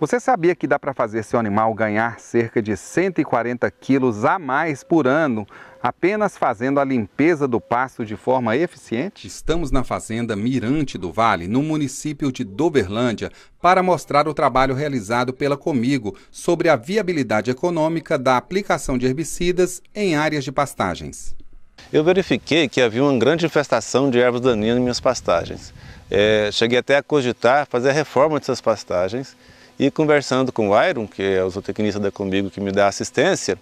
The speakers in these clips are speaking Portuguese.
Você sabia que dá para fazer seu animal ganhar cerca de 140 quilos a mais por ano apenas fazendo a limpeza do pasto de forma eficiente? Estamos na fazenda Mirante do Vale, no município de Doverlândia, para mostrar o trabalho realizado pela Comigo sobre a viabilidade econômica da aplicação de herbicidas em áreas de pastagens. Eu verifiquei que havia uma grande infestação de ervas daninhas em minhas pastagens. É, cheguei até a cogitar fazer a reforma dessas pastagens e conversando com o Iron, que é o zootecnista da Comigo que me dá assistência,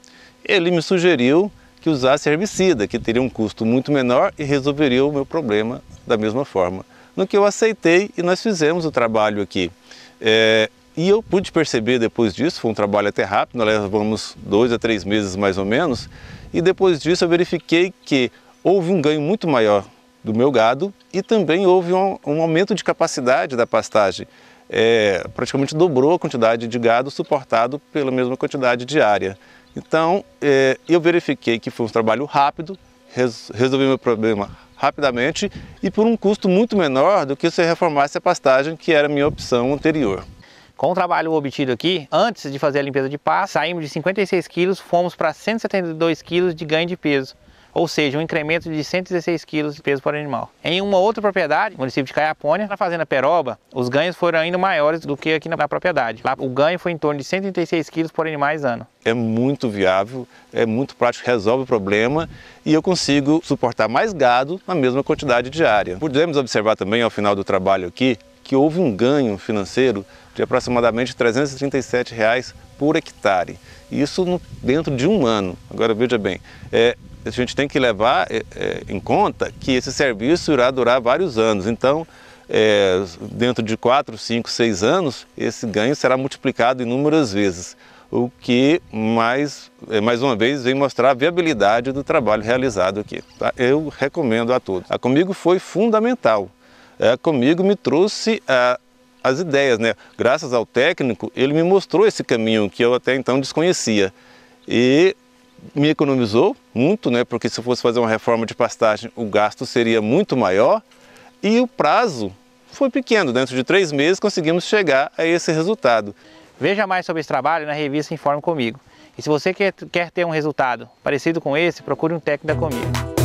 ele me sugeriu que usasse herbicida, que teria um custo muito menor e resolveria o meu problema da mesma forma. No que eu aceitei e nós fizemos o trabalho aqui. É, e eu pude perceber depois disso, foi um trabalho até rápido, nós levamos dois a três meses mais ou menos, e depois disso eu verifiquei que houve um ganho muito maior do meu gado e também houve um, um aumento de capacidade da pastagem é, praticamente dobrou a quantidade de gado suportado pela mesma quantidade de área. Então, é, eu verifiquei que foi um trabalho rápido, res, resolvi meu problema rapidamente e por um custo muito menor do que se reformasse a pastagem, que era a minha opção anterior. Com o trabalho obtido aqui, antes de fazer a limpeza de pasto, saímos de 56 quilos, fomos para 172 quilos de ganho de peso ou seja, um incremento de 116 quilos de peso por animal. Em uma outra propriedade, município de Caiapônia, na fazenda Peroba, os ganhos foram ainda maiores do que aqui na propriedade. Lá o ganho foi em torno de 136 quilos por animais ano. É muito viável, é muito prático, resolve o problema e eu consigo suportar mais gado na mesma quantidade diária. Podemos observar também ao final do trabalho aqui que houve um ganho financeiro de aproximadamente R$ 337 reais por hectare. Isso dentro de um ano. Agora veja bem, é, a gente tem que levar é, em conta que esse serviço irá durar vários anos. Então, é, dentro de 4, 5, 6 anos, esse ganho será multiplicado inúmeras vezes, o que mais, mais uma vez vem mostrar a viabilidade do trabalho realizado aqui. Tá? Eu recomendo a todos. A ah, Comigo foi fundamental. A é, Comigo me trouxe a, ah, as ideias, né? Graças ao técnico, ele me mostrou esse caminho que eu até então desconhecia. E me economizou muito, né? Porque se eu fosse fazer uma reforma de pastagem, o gasto seria muito maior e o prazo foi pequeno. Dentro de três meses conseguimos chegar a esse resultado. Veja mais sobre esse trabalho na revista Informe Comigo. E se você quer, ter um resultado parecido com esse, procure um técnico da Comigo.